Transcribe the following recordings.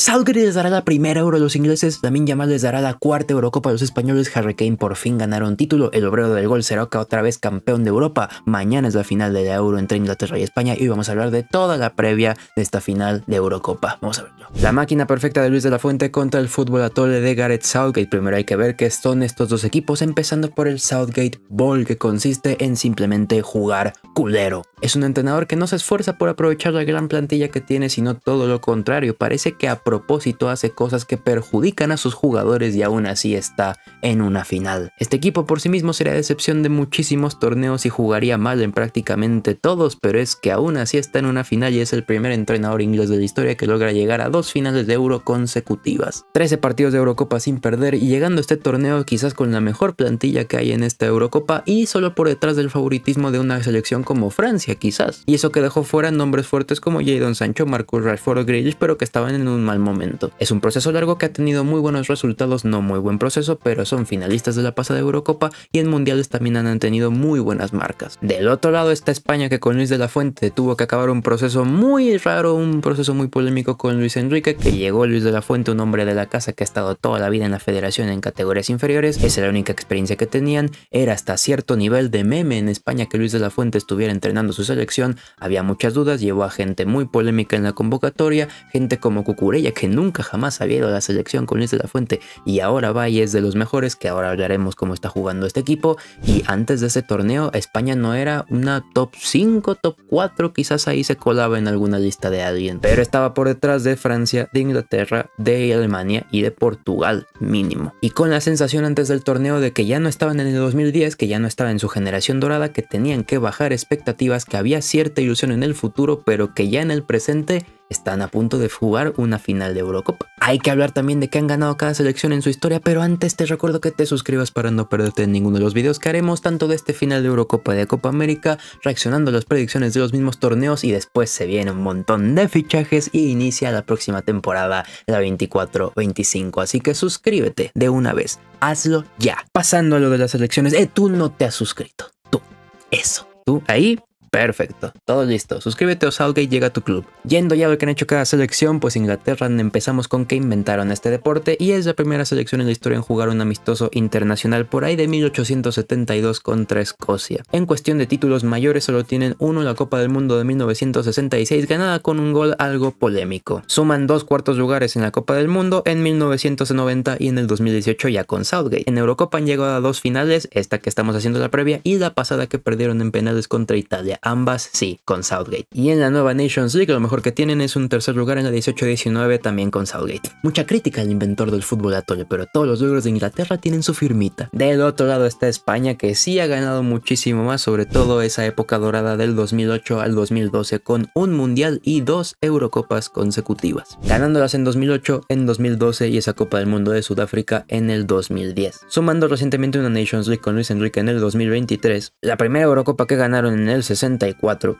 Southgate les dará la primera euro a los ingleses, también Yamal les dará la cuarta Eurocopa a los españoles, Harry Kane por fin ganaron título, el obrero del gol será otra vez campeón de Europa, mañana es la final de la Euro entre Inglaterra y España y vamos a hablar de toda la previa de esta final de Eurocopa, vamos a verlo. La máquina perfecta de Luis de la Fuente contra el fútbol atole de Gareth Southgate, primero hay que ver qué son estos dos equipos, empezando por el Southgate Ball que consiste en simplemente jugar culero, es un entrenador que no se esfuerza por aprovechar la gran plantilla que tiene, sino todo lo contrario, parece que a propósito hace cosas que perjudican a sus jugadores y aún así está en una final. Este equipo por sí mismo sería decepción de muchísimos torneos y jugaría mal en prácticamente todos, pero es que aún así está en una final y es el primer entrenador inglés de la historia que logra llegar a dos finales de Euro consecutivas. 13 partidos de Eurocopa sin perder y llegando a este torneo quizás con la mejor plantilla que hay en esta Eurocopa y solo por detrás del favoritismo de una selección como Francia quizás. Y eso que dejó fuera nombres fuertes como Jadon Sancho, Marcus Rashford o Grealish, pero que estaban en un mal momento. Es un proceso largo que ha tenido muy buenos resultados, no muy buen proceso, pero son finalistas de la pasada Eurocopa y en mundiales también han tenido muy buenas marcas. Del otro lado está España que con Luis de la Fuente tuvo que acabar un proceso muy raro, un proceso muy polémico con Luis Enrique, que llegó Luis de la Fuente, un hombre de la casa que ha estado toda la vida en la federación en categorías inferiores, esa era la única experiencia que tenían, era hasta cierto nivel de meme en España que Luis de la Fuente estuviera entrenando su selección, había muchas dudas, llevó a gente muy polémica en la convocatoria, gente como Cucurella que nunca jamás había ido a la selección con Luis de la Fuente y ahora va y es de los mejores, que ahora hablaremos cómo está jugando este equipo y antes de ese torneo España no era una top 5, top 4, quizás ahí se colaba en alguna lista de alguien, pero estaba por detrás de Francia, de Inglaterra, de Alemania y de Portugal mínimo. Y con la sensación antes del torneo de que ya no estaban en el 2010, que ya no estaba en su generación dorada, que tenían que bajar expectativas que había cierta ilusión en el futuro, pero que ya en el presente están a punto de jugar una final de Eurocopa. Hay que hablar también de que han ganado cada selección en su historia, pero antes te recuerdo que te suscribas para no perderte ninguno de los videos que haremos, tanto de este final de Eurocopa y de Copa América, reaccionando a las predicciones de los mismos torneos y después se viene un montón de fichajes y inicia la próxima temporada, la 24-25. Así que suscríbete de una vez, hazlo ya. Pasando a lo de las selecciones, eh, tú no te has suscrito, tú, eso, tú ahí Perfecto, todo listo. Suscríbete o Southgate llega a tu club. Yendo ya a lo que han hecho cada selección, pues Inglaterra empezamos con que inventaron este deporte y es la primera selección en la historia en jugar un amistoso internacional por ahí de 1872 contra Escocia. En cuestión de títulos mayores solo tienen uno la Copa del Mundo de 1966 ganada con un gol algo polémico. Suman dos cuartos lugares en la Copa del Mundo en 1990 y en el 2018 ya con Southgate. En Eurocopa han llegado a dos finales, esta que estamos haciendo la previa y la pasada que perdieron en penales contra Italia ambas sí, con Southgate. Y en la nueva Nations League lo mejor que tienen es un tercer lugar en la 18-19 también con Southgate. Mucha crítica al inventor del fútbol atole pero todos los logros de Inglaterra tienen su firmita. Del otro lado está España que sí ha ganado muchísimo más, sobre todo esa época dorada del 2008 al 2012 con un mundial y dos Eurocopas consecutivas. Ganándolas en 2008, en 2012 y esa Copa del Mundo de Sudáfrica en el 2010. Sumando recientemente una Nations League con Luis Enrique en el 2023, la primera Eurocopa que ganaron en el 60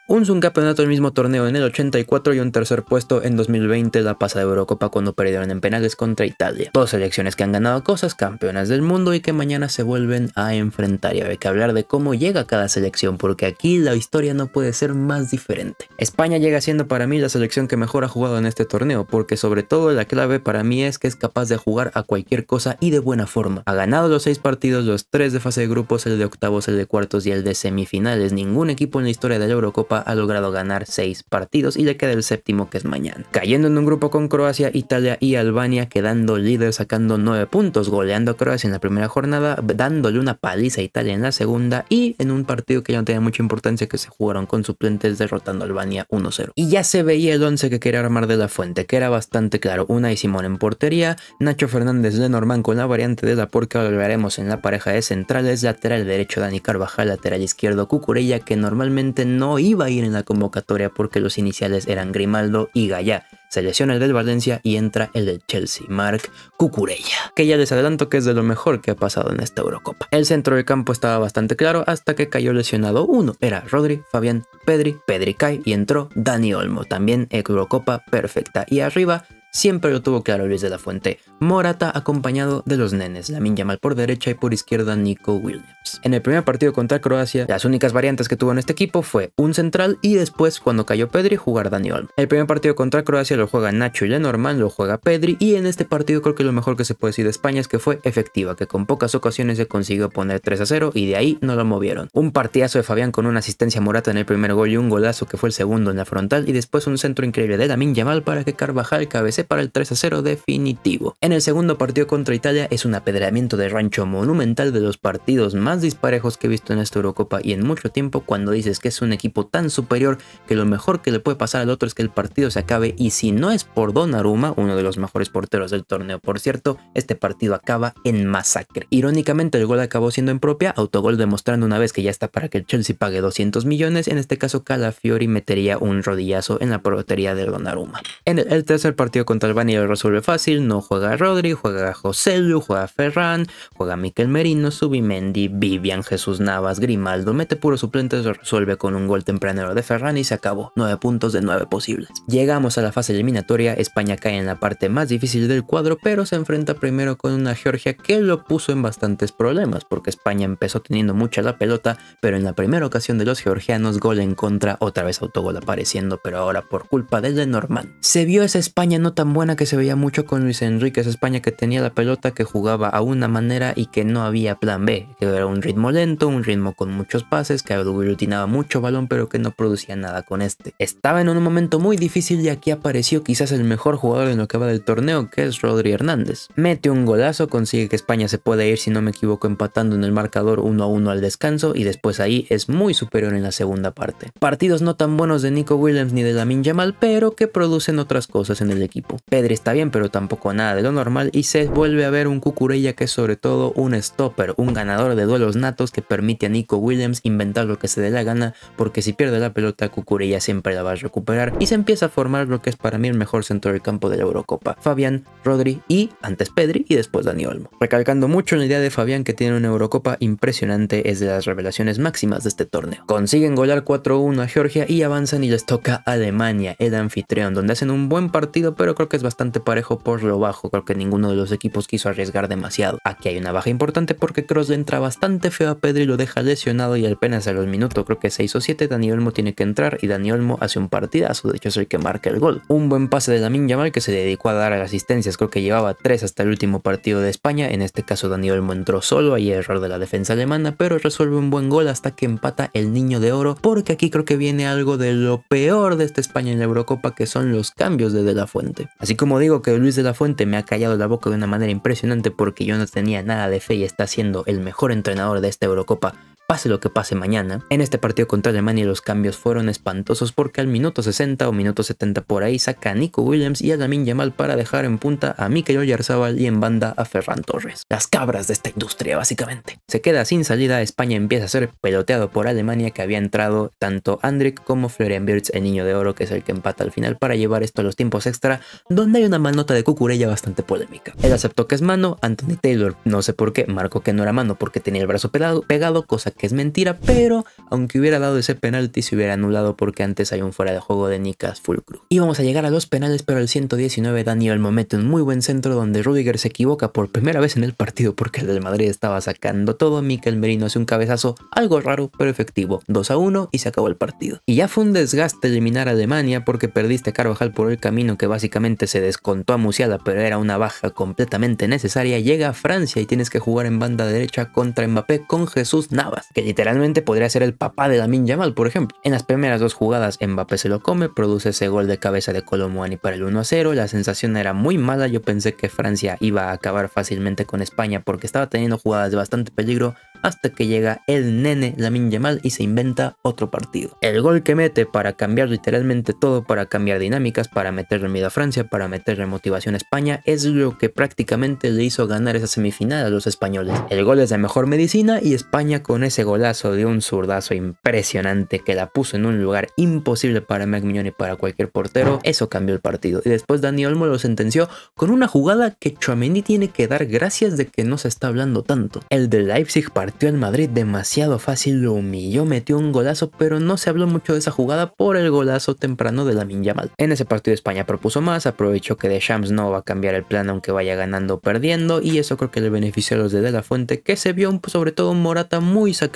un subcampeonato del mismo torneo en el 84 y un tercer puesto en 2020 la pasada Eurocopa cuando perdieron en penales contra Italia. Dos selecciones que han ganado cosas, campeonas del mundo y que mañana se vuelven a enfrentar y hay que hablar de cómo llega cada selección porque aquí la historia no puede ser más diferente. España llega siendo para mí la selección que mejor ha jugado en este torneo porque sobre todo la clave para mí es que es capaz de jugar a cualquier cosa y de buena forma. Ha ganado los seis partidos, los tres de fase de grupos, el de octavos, el de cuartos y el de semifinales. Ningún equipo en la historia de la Eurocopa ha logrado ganar 6 partidos y le queda el séptimo que es mañana. Cayendo en un grupo con Croacia, Italia y Albania, quedando líder sacando 9 puntos, goleando a Croacia en la primera jornada, dándole una paliza a Italia en la segunda y en un partido que ya no tenía mucha importancia que se jugaron con suplentes derrotando a Albania 1-0. Y ya se veía el 11 que quería armar de la fuente, que era bastante claro, una y Simón en portería, Nacho Fernández Lenormand con la variante de la porca, volveremos en la pareja de centrales, lateral derecho Dani Carvajal, lateral izquierdo Cucurella, que normalmente no iba a ir en la convocatoria porque los iniciales eran Grimaldo y Gallá. Se lesiona el del Valencia y entra el del Chelsea, Mark Cucurella, que ya les adelanto que es de lo mejor que ha pasado en esta Eurocopa. El centro de campo estaba bastante claro hasta que cayó lesionado uno. Era Rodri, Fabián, Pedri, Pedri Kai y entró Dani Olmo, también Eurocopa perfecta. Y arriba Siempre lo tuvo claro Luis de la Fuente. Morata acompañado de los nenes, Lamin Yamal por derecha y por izquierda Nico Williams. En el primer partido contra Croacia, las únicas variantes que tuvo en este equipo fue un central y después, cuando cayó Pedri, jugar Dani El primer partido contra Croacia lo juega Nacho y Lenormand, lo juega Pedri y en este partido creo que lo mejor que se puede decir de España es que fue efectiva, que con pocas ocasiones se consiguió poner 3 a 0 y de ahí no lo movieron. Un partidazo de Fabián con una asistencia Morata en el primer gol y un golazo que fue el segundo en la frontal y después un centro increíble de Lamin Yamal para que Carvajal cabeza para el 3 a 0 definitivo. En el segundo partido contra Italia es un apedreamiento de rancho monumental de los partidos más disparejos que he visto en esta Eurocopa y en mucho tiempo cuando dices que es un equipo tan superior que lo mejor que le puede pasar al otro es que el partido se acabe y si no es por Donnarumma, uno de los mejores porteros del torneo por cierto, este partido acaba en masacre. Irónicamente el gol acabó siendo en propia, autogol demostrando una vez que ya está para que el Chelsea pague 200 millones, en este caso Calafiori metería un rodillazo en la portería de Donnarumma. En el tercer partido contra Albania lo resuelve fácil. No juega Rodri, juega José Lu, juega Ferran, juega Miquel Merino, Subimendi, Vivian, Jesús Navas, Grimaldo. Mete puro suplente, lo resuelve con un gol tempranero de Ferran y se acabó. 9 puntos de 9 posibles. Llegamos a la fase eliminatoria. España cae en la parte más difícil del cuadro, pero se enfrenta primero con una Georgia que lo puso en bastantes problemas porque España empezó teniendo mucha la pelota, pero en la primera ocasión de los georgianos, gol en contra, otra vez autogol apareciendo, pero ahora por culpa del de Norman. Se vio esa España no tan buena que se veía mucho con Luis Enrique, España que tenía la pelota, que jugaba a una manera y que no había plan B, que era un ritmo lento, un ritmo con muchos pases, que aglutinaba mucho balón, pero que no producía nada con este. Estaba en un momento muy difícil y aquí apareció quizás el mejor jugador en lo que va del torneo, que es Rodri Hernández. Mete un golazo, consigue que España se pueda ir, si no me equivoco, empatando en el marcador 1 a 1 al descanso y después ahí es muy superior en la segunda parte. Partidos no tan buenos de Nico Williams ni de Lamin Yamal, pero que producen otras cosas en el equipo. Pedri está bien, pero tampoco nada de lo normal y se vuelve a ver un Cucurella que es sobre todo un stopper, un ganador de duelos natos que permite a Nico Williams inventar lo que se dé la gana porque si pierde la pelota Cucurella siempre la va a recuperar y se empieza a formar lo que es para mí el mejor centro del campo de la Eurocopa. Fabián, Rodri y antes Pedri y después Dani Olmo. Recalcando mucho la idea de Fabián que tiene una Eurocopa impresionante es de las revelaciones máximas de este torneo. Consiguen golar 4-1 a Georgia y avanzan y les toca Alemania, el anfitrión, donde hacen un buen partido pero creo que es bastante parejo por lo bajo. Creo que ninguno de los equipos quiso arriesgar demasiado. Aquí hay una baja importante porque Cross entra bastante feo a Pedro y lo deja lesionado y apenas a los minutos, creo que 6 o 7, Dani Olmo tiene que entrar y Dani Olmo hace un partidazo. De hecho, es el que marca el gol. Un buen pase de Lamin Yamal que se dedicó a dar a las asistencias. Creo que llevaba 3 hasta el último partido de España. En este caso, Dani Olmo entró solo. Hay error de la defensa alemana, pero resuelve un buen gol hasta que empata el niño de oro. Porque aquí creo que viene algo de lo peor de esta España en la Eurocopa, que son los cambios de De La Fuente. Así como digo que Luis de la Fuente me ha callado la boca de una manera impresionante porque yo no tenía nada de fe y está siendo el mejor entrenador de esta Eurocopa pase lo que pase mañana. En este partido contra Alemania los cambios fueron espantosos porque al minuto 60 o minuto 70 por ahí saca a Nico Williams y a Lamin Yamal para dejar en punta a Mikel Oyarzabal y en banda a Ferran Torres. Las cabras de esta industria básicamente. Se queda sin salida, España empieza a ser peloteado por Alemania que había entrado tanto Andrick como Florian Birch, el niño de oro que es el que empata al final para llevar esto a los tiempos extra donde hay una manota de Cucurella bastante polémica. Él aceptó que es mano, Anthony Taylor no sé por qué, marcó que no era mano porque tenía el brazo pegado, pegado cosa que es mentira, pero aunque hubiera dado ese penalti se hubiera anulado porque antes hay un fuera de juego de Nikas Fulcru. Y vamos a llegar a los penales, pero el 119 Daniel Momento un muy buen centro donde Rudiger se equivoca por primera vez en el partido porque el del Madrid estaba sacando todo, Mikel Merino hace un cabezazo algo raro pero efectivo, 2 a 1 y se acabó el partido. Y ya fue un desgaste eliminar a Alemania porque perdiste a Carvajal por el camino que básicamente se descontó a Musiala pero era una baja completamente necesaria, llega a Francia y tienes que jugar en banda derecha contra Mbappé con Jesús Navas que literalmente podría ser el papá de Lamin Yamal, por ejemplo. En las primeras dos jugadas, Mbappé se lo come, produce ese gol de cabeza de Colomboani para el 1 0. La sensación era muy mala. Yo pensé que Francia iba a acabar fácilmente con España porque estaba teniendo jugadas de bastante peligro hasta que llega el nene Lamin Yamal y se inventa otro partido. El gol que mete para cambiar literalmente todo, para cambiar dinámicas, para meterle miedo a Francia, para meterle motivación a España, es lo que prácticamente le hizo ganar esa semifinal a los españoles. El gol es de mejor medicina y España con ese golazo de un zurdazo impresionante que la puso en un lugar imposible para McMillan y para cualquier portero, eso cambió el partido. Y después Dani Olmo lo sentenció con una jugada que Chuameni tiene que dar gracias de que no se está hablando tanto. El de Leipzig partió en Madrid demasiado fácil, lo humilló, metió un golazo, pero no se habló mucho de esa jugada por el golazo temprano de la Yamal. En ese partido España propuso más, aprovechó que De Shams no va a cambiar el plan aunque vaya ganando o perdiendo, y eso creo que le benefició a los de De La Fuente, que se vio sobre todo un Morata muy satisfecho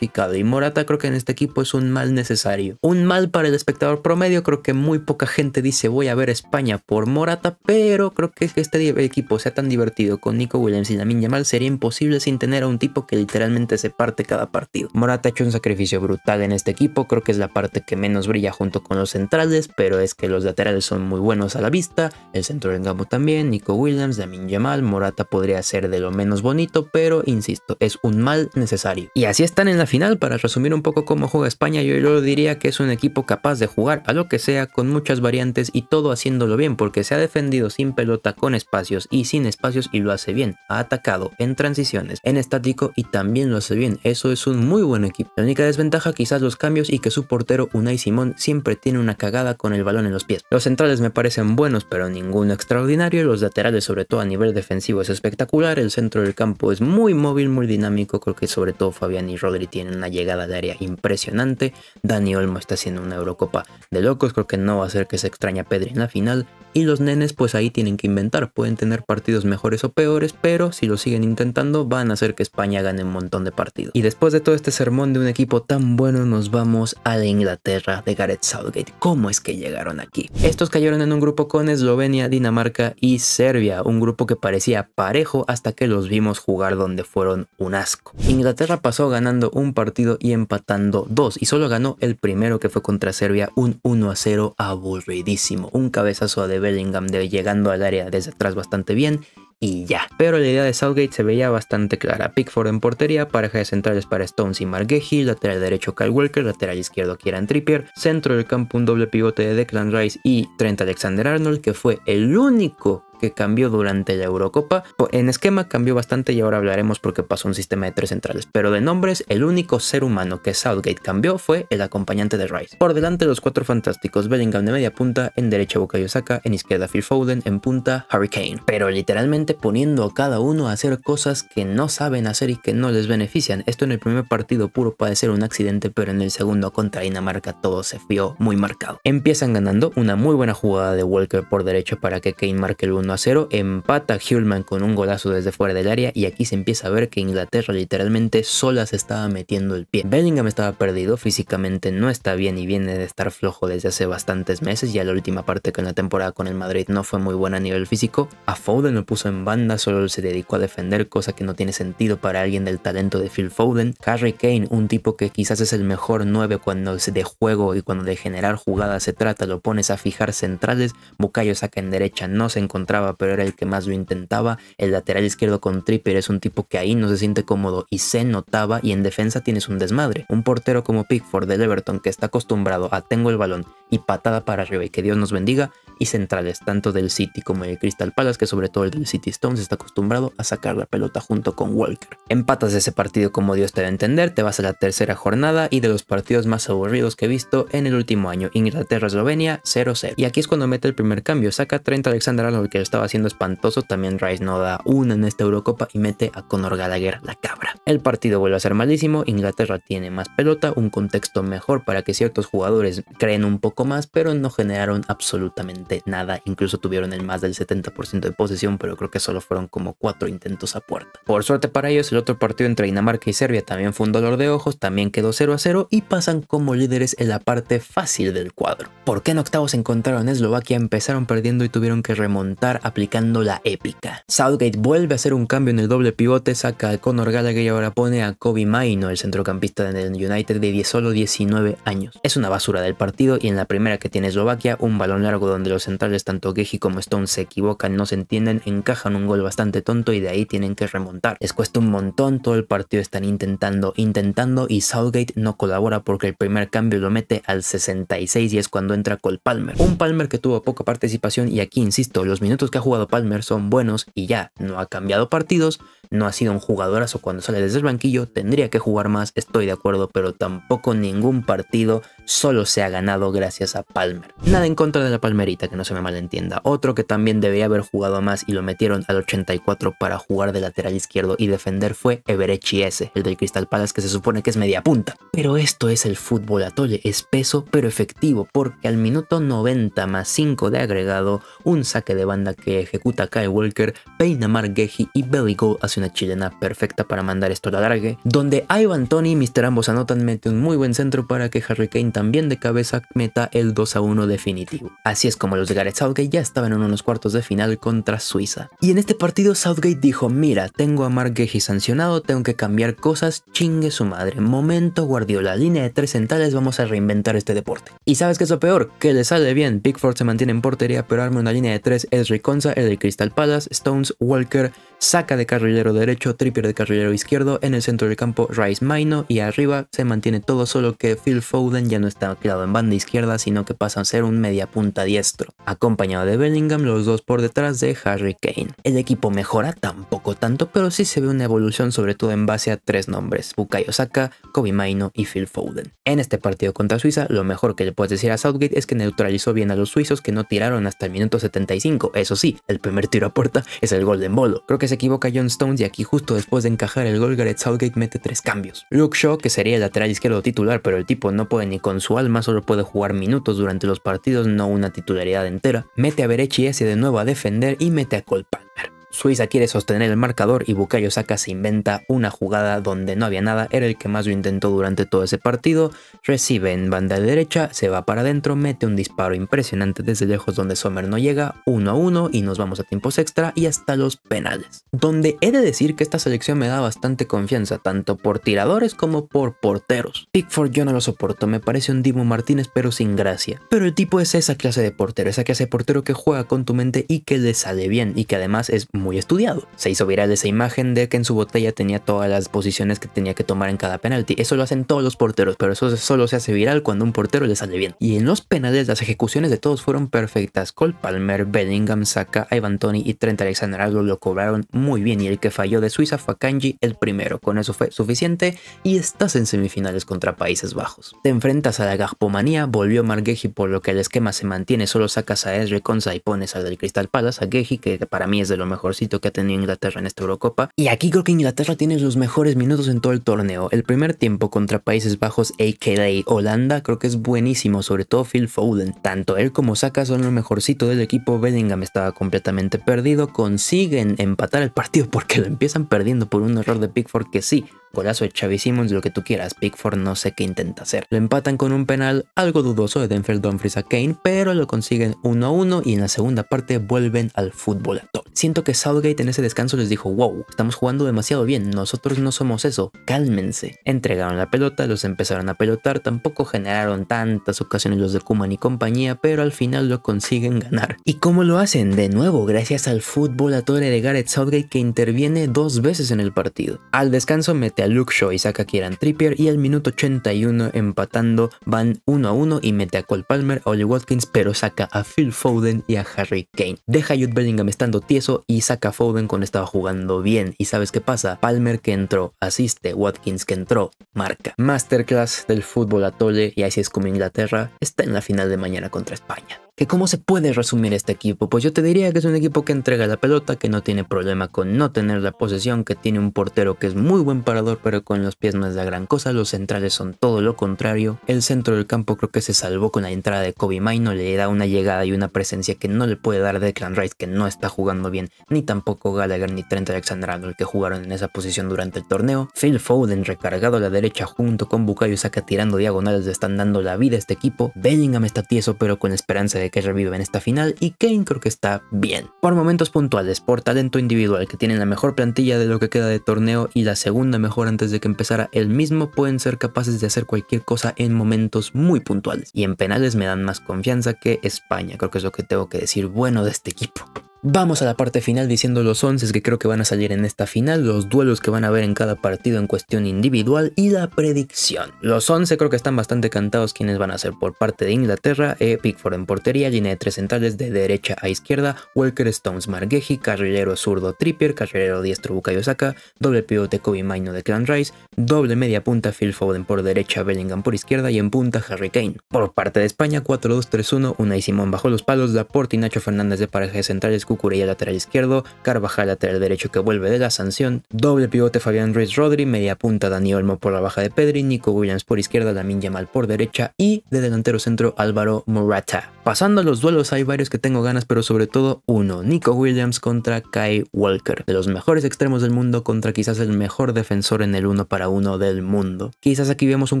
y Morata creo que en este equipo es un mal necesario. Un mal para el espectador promedio, creo que muy poca gente dice voy a ver España por Morata, pero creo que este equipo sea tan divertido con Nico Williams y Lamin Yamal sería imposible sin tener a un tipo que literalmente se parte cada partido. Morata ha hecho un sacrificio brutal en este equipo, creo que es la parte que menos brilla junto con los centrales, pero es que los laterales son muy buenos a la vista, el centro del gamo también, Nico Williams, Lamin Yamal, Morata podría ser de lo menos bonito, pero insisto, es un mal necesario. Y así están en la final, para resumir un poco cómo juega España, yo, yo diría que es un equipo capaz de jugar a lo que sea con muchas variantes y todo haciéndolo bien, porque se ha defendido sin pelota, con espacios y sin espacios y lo hace bien. Ha atacado en transiciones, en estático y también lo hace bien. Eso es un muy buen equipo. La única desventaja quizás los cambios y que su portero Unai Simón siempre tiene una cagada con el balón en los pies. Los centrales me parecen buenos, pero ninguno extraordinario. Los laterales, sobre todo a nivel defensivo, es espectacular. El centro del campo es muy móvil, muy dinámico. Creo que sobre todo Fabián y Rodríguez y tienen una llegada de área impresionante. Dani Olmo está haciendo una Eurocopa de locos. Creo que no va a ser que se extraña Pedri en la final. Y los nenes pues ahí tienen que inventar. Pueden tener partidos mejores o peores, pero si lo siguen intentando van a hacer que España gane un montón de partidos. Y después de todo este sermón de un equipo tan bueno nos vamos a la Inglaterra de Gareth Southgate. ¿Cómo es que llegaron aquí? Estos cayeron en un grupo con Eslovenia, Dinamarca y Serbia. Un grupo que parecía parejo hasta que los vimos jugar donde fueron un asco. Inglaterra pasó ganando un partido y empatando dos. Y solo ganó el primero que fue contra Serbia, un 1 a 0 aburridísimo. Un cabezazo de Bellingham de llegando al área desde atrás bastante bien y ya. Pero la idea de Southgate se veía bastante clara. Pickford en portería, pareja de centrales para Stones y Margeji, lateral derecho Kyle Walker, lateral izquierdo Kieran Trippier, centro del campo un doble pivote de Declan Rice y Trent Alexander-Arnold, que fue el único que cambió durante la Eurocopa. En esquema cambió bastante y ahora hablaremos porque pasó un sistema de tres centrales, pero de nombres el único ser humano que Southgate cambió fue el acompañante de Rice. Por delante los cuatro fantásticos, Bellingham de media punta, en derecha Bukayo Saka, en izquierda Phil Foden, en punta Harry Kane. Pero literalmente poniendo a cada uno a hacer cosas que no saben hacer y que no les benefician. Esto en el primer partido puro puede ser un accidente, pero en el segundo contra Dinamarca todo se vio muy marcado. Empiezan ganando una muy buena jugada de Walker por derecho para que Kane marque el 1 a 0, empata Hulman con un golazo desde fuera del área y aquí se empieza a ver que Inglaterra literalmente sola se estaba metiendo el pie. Bellingham estaba perdido, físicamente no está bien y viene de estar flojo desde hace bastantes meses, ya la última parte que en la temporada con el Madrid no fue muy buena a nivel físico, a Foden lo puso en banda, solo se dedicó a defender, cosa que no tiene sentido para alguien del talento de Phil Foden, Harry Kane, un tipo que quizás es el mejor 9 cuando de juego y cuando de generar jugadas se trata, lo pones a fijar centrales, Bucayo saca en derecha, no se encuentra pero era el que más lo intentaba. El lateral izquierdo con tripper es un tipo que ahí no se siente cómodo y se notaba y en defensa tienes un desmadre. Un portero como Pickford del Everton que está acostumbrado a tengo el balón y patada para arriba y que Dios nos bendiga, y centrales, tanto del City como del Crystal Palace, que sobre todo el del City Stones está acostumbrado a sacar la pelota junto con Walker. Empatas ese partido como Dios te va a entender, te vas a la tercera jornada y de los partidos más aburridos que he visto en el último año, Inglaterra-Eslovenia 0-0. Y aquí es cuando mete el primer cambio, saca 30 Alexander Arnold que estaba haciendo espantoso, también Rice no da una en esta Eurocopa y mete a Conor Gallagher la cabra. El partido vuelve a ser malísimo, Inglaterra tiene más pelota, un contexto mejor para que ciertos jugadores creen un poco más, pero no generaron absolutamente nada nada. Incluso tuvieron el más del 70% de posesión, pero creo que solo fueron como cuatro intentos a puerta. Por suerte para ellos, el otro partido entre Dinamarca y Serbia también fue un dolor de ojos, también quedó 0 a 0 y pasan como líderes en la parte fácil del cuadro. ¿Por qué en octavos encontraron a Eslovaquia? Empezaron perdiendo y tuvieron que remontar aplicando la épica. Southgate vuelve a hacer un cambio en el doble pivote, saca a Conor Gallagher y ahora pone a Kobe Maino, el centrocampista de United de 10, solo 19 años. Es una basura del partido y en la primera que tiene Eslovaquia, un balón largo donde lo centrales, tanto Geji como Stone, se equivocan, no se entienden, encajan un gol bastante tonto y de ahí tienen que remontar. Les cuesta un montón, todo el partido están intentando, intentando y Southgate no colabora porque el primer cambio lo mete al 66 y es cuando entra Cole Palmer. Un Palmer que tuvo poca participación y aquí insisto, los minutos que ha jugado Palmer son buenos y ya, no ha cambiado partidos, no ha sido un jugadorazo cuando sale desde el banquillo, tendría que jugar más, estoy de acuerdo, pero tampoco ningún partido solo se ha ganado gracias a Palmer. Nada en contra de la Palmerita, que no se me malentienda. Otro que también debía haber jugado más y lo metieron al 84 para jugar de lateral izquierdo y defender fue Everechi S, el del Crystal Palace que se supone que es media punta. Pero esto es el fútbol atole, espeso pero efectivo, porque al minuto 90 más 5 de agregado, un saque de banda que ejecuta Kyle Walker, peina Geji y Belly Go hace una chilena perfecta para mandar esto al alargue, donde Ivan Tony y Mr. Ambos anotan mete un muy buen centro para que Harry Kane también de cabeza meta el 2 a 1 definitivo. Así es como los de Gareth Southgate ya estaban en unos cuartos de final contra Suiza. Y en este partido Southgate dijo, mira, tengo a Mark sancionado, tengo que cambiar cosas, chingue su madre, momento Guardiola, línea de tres centales, vamos a reinventar este deporte. Y sabes que es lo peor, que le sale bien, Pickford se mantiene en portería, pero arma una línea de tres, es Riconza, el Crystal Palace, Stones, Walker, saca de carrilero derecho, Trippier de carrilero izquierdo, en el centro del campo Rice Maino y arriba se mantiene todo solo que Phil Foden ya no está quedado en banda izquierda sino que pasa a ser un media punta diestro, acompañado de Bellingham los dos por detrás de Harry Kane. El equipo mejora tampoco tanto pero sí se ve una evolución sobre todo en base a tres nombres, Bukayo Saka, Kobe Maino y Phil Foden. En este partido contra Suiza lo mejor que le puedes decir a Southgate es que neutralizó bien a los suizos que no tiraron hasta el minuto 75, eso sí, el primer tiro a puerta es el Golden Bolo, creo que se equivoca John Stones y aquí justo después de encajar el gol Gareth Southgate mete tres cambios. Luke Shaw, que sería el lateral izquierdo titular, pero el tipo no puede ni con su alma, solo puede jugar minutos durante los partidos, no una titularidad entera, mete a Berechi S de nuevo a defender y mete a Cole Palmer. Suiza quiere sostener el marcador y Bucayo Saka se inventa una jugada donde no había nada, era el que más lo intentó durante todo ese partido, recibe en banda derecha, se va para adentro, mete un disparo impresionante desde lejos donde Sommer no llega, uno a uno y nos vamos a tiempos extra y hasta los penales. Donde he de decir que esta selección me da bastante confianza, tanto por tiradores como por porteros. Pickford yo no lo soporto, me parece un Dimo Martínez pero sin gracia. Pero el tipo es esa clase de portero, esa clase de portero que juega con tu mente y que le sale bien y que además es muy muy estudiado. Se hizo viral esa imagen de que en su botella tenía todas las posiciones que tenía que tomar en cada penalti. Eso lo hacen todos los porteros, pero eso solo se hace viral cuando un portero le sale bien. Y en los penales las ejecuciones de todos fueron perfectas. Cole Palmer, Bellingham, Saka, Ivan Tony y Trent Alexander-Arnold lo cobraron muy bien y el que falló de Suiza fue Kanji el primero. Con eso fue suficiente y estás en semifinales contra Países Bajos. Te enfrentas a la Gajpomanía, volvió Margeji por lo que el esquema se mantiene, solo sacas a Esre Conza y pones al del Crystal Palace, a Geji que para mí es de lo mejor que ha tenido Inglaterra en esta Eurocopa. Y aquí creo que Inglaterra tiene sus mejores minutos en todo el torneo. El primer tiempo contra Países Bajos, a.k.a. Holanda, creo que es buenísimo, sobre todo Phil Foden. Tanto él como Saka son los mejorcito del equipo. Bellingham estaba completamente perdido. Consiguen empatar el partido porque lo empiezan perdiendo por un error de Pickford que sí, golazo de Xavi Simmons, lo que tú quieras. Pickford no sé qué intenta hacer. Lo empatan con un penal algo dudoso de Denfeld Dumfries a Kane, pero lo consiguen 1-1 y en la segunda parte vuelven al fútbol Siento que Southgate en ese descanso les dijo, wow, estamos jugando demasiado bien, nosotros no somos eso, cálmense. Entregaron la pelota, los empezaron a pelotar, tampoco generaron tantas ocasiones los de Kuman y compañía, pero al final lo consiguen ganar. ¿Y cómo lo hacen? De nuevo, gracias al fútbol a de Gareth Southgate que interviene dos veces en el partido. Al descanso mete lux y saca Kieran Trippier y al minuto 81 empatando van 1 a 1 y mete a Cole Palmer, a Oli Watkins, pero saca a Phil Foden y a Harry Kane. Deja a Jude Bellingham estando tieso y saca a Foden cuando estaba jugando bien. ¿Y sabes qué pasa? Palmer que entró, asiste, Watkins que entró, marca. Masterclass del fútbol a Tolle y así es como Inglaterra está en la final de mañana contra España que cómo se puede resumir este equipo. Pues yo te diría que es un equipo que entrega la pelota, que no tiene problema con no tener la posesión, que tiene un portero que es muy buen parador, pero con los pies no es la gran cosa. Los centrales son todo lo contrario. El centro del campo creo que se salvó con la entrada de Kobe Maino, le da una llegada y una presencia que no le puede dar Declan Rice, que no está jugando bien, ni tampoco Gallagher ni Trent Alexander Arnold, que jugaron en esa posición durante el torneo. Phil Foden recargado a la derecha junto con Bukayo Saka tirando diagonales, le están dando la vida a este equipo. Bellingham está tieso, pero con esperanza de que revive en esta final y Kane creo que está bien. Por momentos puntuales, por talento individual, que tienen la mejor plantilla de lo que queda de torneo y la segunda mejor antes de que empezara el mismo, pueden ser capaces de hacer cualquier cosa en momentos muy puntuales. Y en penales me dan más confianza que España, creo que es lo que tengo que decir bueno de este equipo. Vamos a la parte final diciendo los 11 que creo que van a salir en esta final, los duelos que van a haber en cada partido en cuestión individual y la predicción. Los 11 creo que están bastante cantados quienes van a ser por parte de Inglaterra, E. Pickford en portería, línea de tres centrales de derecha a izquierda, Walker Stones Margeji, carrilero zurdo Trippier, carrilero diestro Bukayo Saka, doble pivote Kobe Maino de Clan Rice, doble media punta Phil Foden por derecha, Bellingham por izquierda y en punta Harry Kane. Por parte de España 4-2-3-1, y Simón bajo los palos, Laporte y Nacho Fernández de parejas centrales Cucurella lateral izquierdo, Carvajal lateral derecho que vuelve de la sanción, doble pivote Fabián Ruiz Rodri, media punta Dani Olmo por la baja de Pedri, Nico Williams por izquierda, Lamin Yamal por derecha y de delantero centro Álvaro Morata. Pasando a los duelos hay varios que tengo ganas, pero sobre todo uno, Nico Williams contra Kai Walker, de los mejores extremos del mundo contra quizás el mejor defensor en el uno para uno del mundo. Quizás aquí vemos un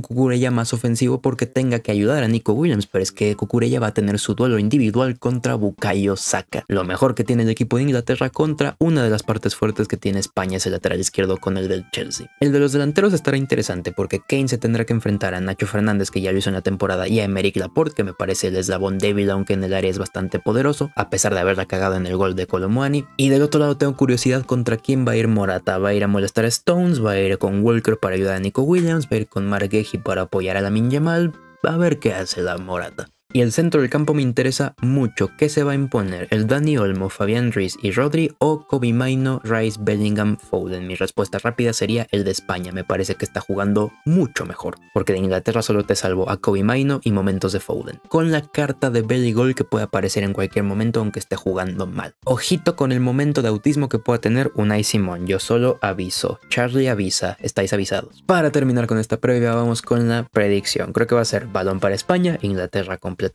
Cucurella más ofensivo porque tenga que ayudar a Nico Williams, pero es que Cucurella va a tener su duelo individual contra Bukayo Saka. Lo mejor que tiene el equipo de Inglaterra contra una de las partes fuertes que tiene España, es el lateral izquierdo con el del Chelsea. El de los delanteros estará interesante porque Kane se tendrá que enfrentar a Nacho Fernández, que ya lo hizo en la temporada, y a Emerick Laporte, que me parece el eslabón débil, aunque en el área es bastante poderoso, a pesar de haberla cagado en el gol de Colomani Y del otro lado tengo curiosidad contra quién va a ir Morata. ¿Va a ir a molestar Stones? ¿Va a ir con Walker para ayudar a Nico Williams? ¿Va a ir con Margeji para apoyar a la Va A ver qué hace la Morata. Y el centro del campo me interesa mucho. ¿Qué se va a imponer? ¿El Dani Olmo, Fabián Ruiz y Rodri o Kobe Maino, Rice, Bellingham, Foden? Mi respuesta rápida sería el de España. Me parece que está jugando mucho mejor. Porque de Inglaterra solo te salvo a Kobe Maino y momentos de Foden. Con la carta de Belligol que puede aparecer en cualquier momento aunque esté jugando mal. Ojito con el momento de autismo que pueda tener Unai Simón. Yo solo aviso. Charlie avisa. Estáis avisados. Para terminar con esta previa vamos con la predicción. Creo que va a ser balón para España, Inglaterra completa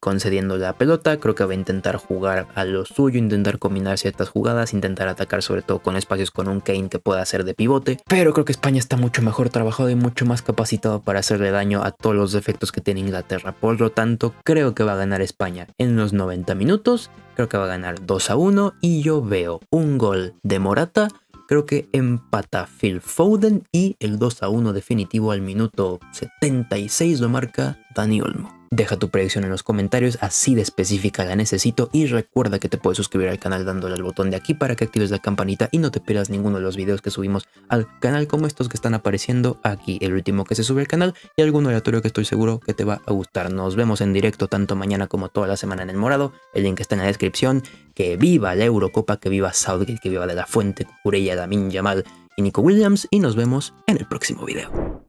concediendo la pelota. Creo que va a intentar jugar a lo suyo, intentar combinar ciertas jugadas, intentar atacar sobre todo con espacios con un Kane que pueda ser de pivote. Pero creo que España está mucho mejor trabajado y mucho más capacitado para hacerle daño a todos los defectos que tiene Inglaterra. Por lo tanto, creo que va a ganar España en los 90 minutos. Creo que va a ganar 2 a 1 y yo veo un gol de Morata creo que empata Phil Foden y el 2 a 1 definitivo al minuto 76 lo marca Dani Olmo. Deja tu predicción en los comentarios, así de específica la necesito y recuerda que te puedes suscribir al canal dándole al botón de aquí para que actives la campanita y no te pierdas ninguno de los videos que subimos al canal como estos que están apareciendo aquí, el último que se sube al canal y algún aleatorio que estoy seguro que te va a gustar. Nos vemos en directo tanto mañana como toda la semana en El Morado, el link está en la descripción. Que viva la Eurocopa, que viva Southgate, que viva De La Fuente, Curella, Damín, Yamal y Nico Williams y nos vemos en el próximo video.